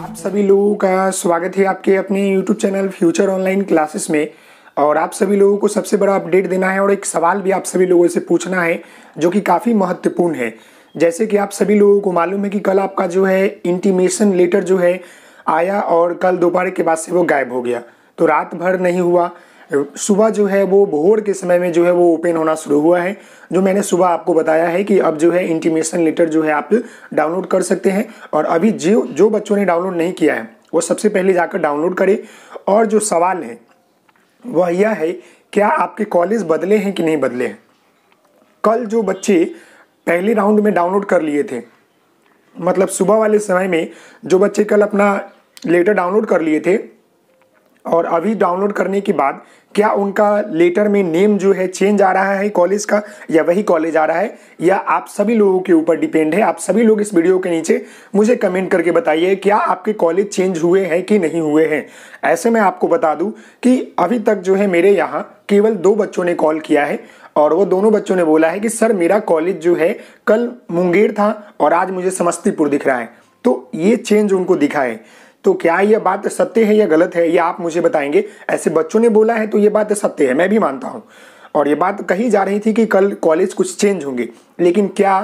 आप सभी लोगों का स्वागत है आपके अपने YouTube channel future online classes में और आप सभी लोगों को सबसे बड़ा अपडेट देना है और एक सवाल भी आप सभी लोगों से पूछना है जो कि काफ़ी महत्वपूर्ण है जैसे कि आप सभी लोगों को मालूम है कि कल आपका जो है इंटीमेशन लेटर जो है आया और कल दोपहर के बाद से वो गायब हो गया तो रात भर नहीं हुआ सुबह जो है वो भोर के समय में जो है वो ओपन होना शुरू हुआ है जो मैंने सुबह आपको बताया है कि अब जो है इंटीमेशन लेटर जो है आप डाउनलोड कर सकते हैं और अभी जो जो बच्चों ने डाउनलोड नहीं किया है वो सबसे पहले जाकर डाउनलोड करें और जो सवाल है वह यह है क्या आपके कॉलेज बदले हैं कि नहीं बदले हैं कल जो बच्चे पहले राउंड में डाउनलोड कर लिए थे मतलब सुबह वाले समय में जो बच्चे कल अपना लेटर डाउनलोड कर लिए थे और अभी डाउनलोड करने के बाद क्या उनका लेटर में नेम जो है चेंज आ रहा है कॉलेज का या वही कॉलेज आ रहा है या आप सभी लोगों के ऊपर डिपेंड है आप सभी लोग इस वीडियो के नीचे मुझे कमेंट करके बताइए क्या आपके कॉलेज चेंज हुए हैं कि नहीं हुए हैं ऐसे मैं आपको बता दूं कि अभी तक जो है मेरे यहाँ केवल दो बच्चों ने कॉल किया है और वो दोनों बच्चों ने बोला है कि सर मेरा कॉलेज जो है कल मुंगेर था और आज मुझे समस्तीपुर दिख रहा है तो ये चेंज उनको दिखा है तो क्या यह बात सत्य है या गलत है ये आप मुझे बताएंगे ऐसे बच्चों ने बोला है तो ये बात सत्य है मैं भी मानता हूँ और ये बात कही जा रही थी कि कल कॉलेज कुछ चेंज होंगे लेकिन क्या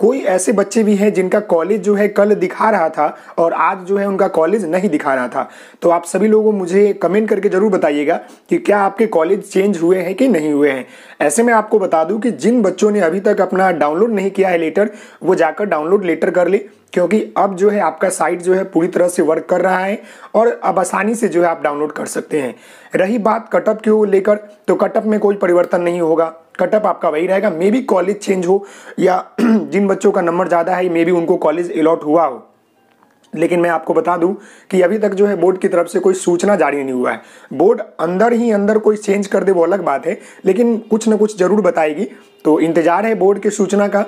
कोई ऐसे बच्चे भी हैं जिनका कॉलेज जो है कल दिखा रहा था और आज जो है उनका कॉलेज नहीं दिखा रहा था तो आप सभी लोगों मुझे कमेंट करके ज़रूर बताइएगा कि क्या आपके कॉलेज चेंज हुए हैं कि नहीं हुए हैं ऐसे में आपको बता दूं कि जिन बच्चों ने अभी तक अपना डाउनलोड नहीं किया है लेटर वो जाकर डाउनलोड लेटर कर ले क्योंकि अब जो है आपका साइट जो है पूरी तरह से वर्क कर रहा है और अब आसानी से जो है आप डाउनलोड कर सकते हैं रही बात कटअप को लेकर तो कटअप में कोई परिवर्तन नहीं होगा कटअप आपका वही रहेगा मे बी कॉलेज चेंज हो या जिन बच्चों का नंबर ज़्यादा है मे बी उनको कॉलेज अलॉट हुआ हो लेकिन मैं आपको बता दूं कि अभी तक जो है बोर्ड की तरफ से कोई सूचना जारी नहीं हुआ है बोर्ड अंदर ही अंदर कोई चेंज कर दे वो अलग बात है लेकिन कुछ ना कुछ जरूर बताएगी तो इंतज़ार है बोर्ड की सूचना का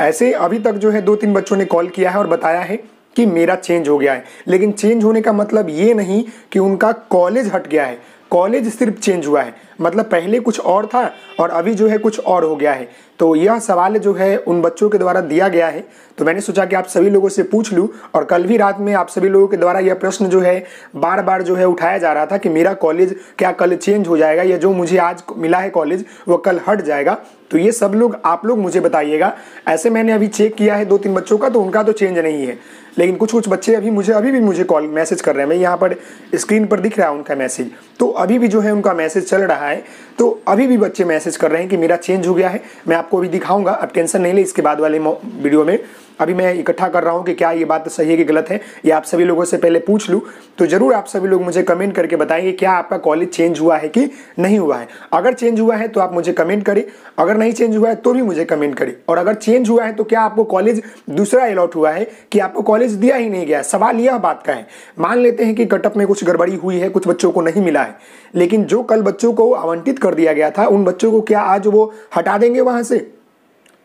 ऐसे अभी तक जो है दो तीन बच्चों ने कॉल किया है और बताया है कि मेरा चेंज हो गया है लेकिन चेंज होने का मतलब ये नहीं कि उनका कॉलेज हट गया है कॉलेज सिर्फ चेंज हुआ है मतलब पहले कुछ और था और अभी जो है कुछ और हो गया है तो यह सवाल जो है उन बच्चों के द्वारा दिया गया है तो मैंने सोचा कि आप सभी लोगों से पूछ लूँ और कल भी रात में आप सभी लोगों के द्वारा यह प्रश्न जो है बार बार जो है उठाया जा रहा था कि मेरा कॉलेज क्या कल चेंज हो जाएगा या जो मुझे आज मिला है कॉलेज वह कल हट जाएगा तो ये सब लोग आप लोग मुझे बताइएगा ऐसे मैंने अभी चेक किया है दो तीन बच्चों का तो उनका तो चेंज नहीं है लेकिन कुछ कुछ बच्चे अभी मुझे अभी भी मुझे कॉल मैसेज कर रहे हैं मैं यहाँ पर स्क्रीन पर दिख रहा है उनका मैसेज तो अभी भी जो है उनका मैसेज चल रहा है है तो अभी भी बच्चे मैसेज कर रहे हैं कि मेरा चेंज हो गया है मैं आपको अभी दिखाऊंगा अब टेंशन नहीं ले इसके बाद वाले वीडियो में अभी मैं इकट्ठा कर रहा हूँ कि क्या ये बात सही है कि गलत है ये आप सभी लोगों से पहले पूछ लूँ तो ज़रूर आप सभी लोग मुझे कमेंट करके बताएंगे क्या आपका कॉलेज चेंज हुआ है कि नहीं हुआ है अगर चेंज हुआ है तो आप मुझे कमेंट करें अगर नहीं चेंज हुआ है तो भी मुझे कमेंट करें और अगर चेंज हुआ है तो क्या आपको कॉलेज दूसरा अलॉट हुआ है कि आपको कॉलेज दिया ही नहीं गया सवाल यह बात का है मान लेते हैं कि कटअप में कुछ गड़बड़ी हुई है कुछ बच्चों को नहीं मिला है लेकिन जो कल बच्चों को आवंटित कर दिया गया था उन बच्चों को क्या आज वो हटा देंगे वहाँ से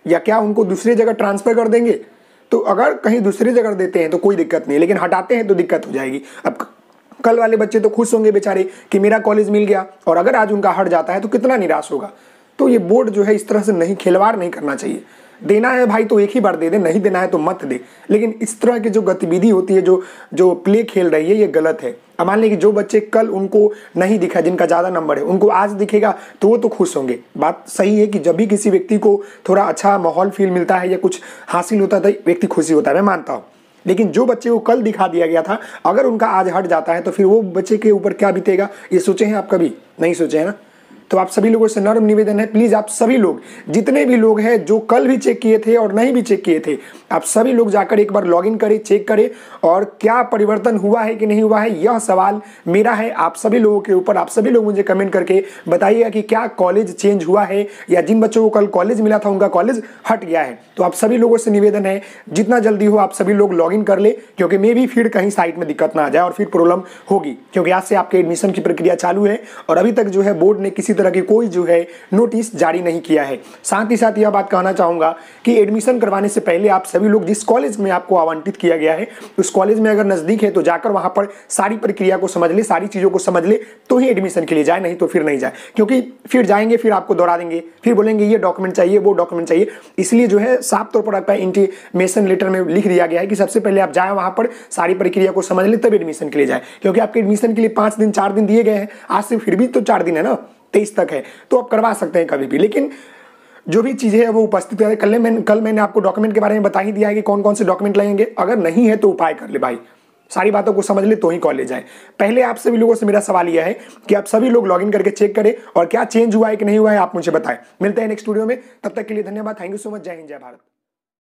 या क्या उनको दूसरी जगह ट्रांसफ़र कर देंगे तो अगर कहीं दूसरी जगह देते हैं तो कोई दिक्कत नहीं लेकिन हटाते हैं तो दिक्कत हो जाएगी अब कल वाले बच्चे तो खुश होंगे बेचारे कि मेरा कॉलेज मिल गया और अगर आज उनका हट जाता है तो कितना निराश होगा तो ये बोर्ड जो है इस तरह से नहीं खिलवाड़ नहीं करना चाहिए देना है भाई तो एक ही बार दे दे नहीं देना है तो मत दे लेकिन इस तरह की जो गतिविधि होती है जो जो प्ले खेल रही है ये गलत है अब मान लें कि जो बच्चे कल उनको नहीं दिखा जिनका ज़्यादा नंबर है उनको आज दिखेगा तो वो तो खुश होंगे बात सही है कि जब भी किसी व्यक्ति को थोड़ा अच्छा माहौल फील मिलता है या कुछ हासिल होता है तो व्यक्ति खुशी होता है मैं मानता हूँ लेकिन जो बच्चे को कल दिखा दिया गया था अगर उनका आज हट जाता है तो फिर वो बच्चे के ऊपर क्या बीतेगा ये सोचे हैं आप कभी नहीं सोचे हैं ना तो आप सभी लोगों से नर्म निवेदन है प्लीज़ आप सभी लोग जितने भी लोग हैं जो कल भी चेक किए थे और नहीं भी चेक किए थे आप सभी लोग जाकर एक बार लॉग करें चेक करें और क्या परिवर्तन हुआ है कि नहीं हुआ है यह सवाल मेरा है आप सभी लोगों के ऊपर आप सभी लोग मुझे कमेंट करके बताइएगा कि क्या कॉलेज चेंज हुआ है या जिन बच्चों को कल कॉलेज मिला था उनका कॉलेज हट गया है तो आप सभी लोगों से निवेदन है जितना जल्दी हो आप सभी लोग लॉग कर ले क्योंकि मे भी फिर कहीं साइट में दिक्कत ना आ जाए और फिर प्रॉब्लम होगी क्योंकि आज से आपके एडमिशन की प्रक्रिया चालू है और अभी तक जो है बोर्ड ने किसी तरह की कोई जो है नोटिस जारी नहीं किया है साथ ही साथ यह बात कहना चाहूँगा कि एडमिशन करवाने से पहले आप सभी लोग जिस कॉलेज में आपको आवंटित किया गया है उस कॉलेज में अगर नज़दीक है तो जाकर वहाँ पर सारी प्रक्रिया को समझ ले सारी चीज़ों को समझ ले तो ही एडमिशन के लिए जाए नहीं तो फिर नहीं जाए क्योंकि फिर जाएंगे फिर आपको दौड़ा देंगे फिर बोलेंगे ये डॉक्यूमेंट चाहिए वो डॉक्यूमेंट चाहिए इसलिए जो है साफ तौर पर आपका इंटीमेशन लेटर में लिख दिया गया है कि सबसे पहले आप जाएँ वहाँ पर सारी प्रक्रिया को समझ लें तब एडमिशन के लिए जाए क्योंकि आपके एडमिशन के लिए पाँच दिन चार दिन दिए गए हैं आज से फिर भी तो चार दिन है ना तेईस तक है तो आप करवा सकते हैं कभी भी लेकिन जो भी चीज़ें हैं वो उपस्थित है कल मैंने कल मैंने आपको डॉक्यूमेंट के बारे में बता ही दिया है कि कौन कौन से डॉक्यूमेंट लगेंगे अगर नहीं है तो उपाय कर ले भाई सारी बातों को समझ ले तो ही कॉलेज आए पहले आप सभी लोगों से मेरा सवाल यह है कि आप सभी लोग लॉगिन करके चेक करें और क्या चेंज हुआ है कि नहीं हुआ है आप मुझे बताएं मिलते हैं नेक्स्ट स्टूडियो में तब तक के लिए धन्यवाद थैंक यू सो मच जय हिंद जय भारत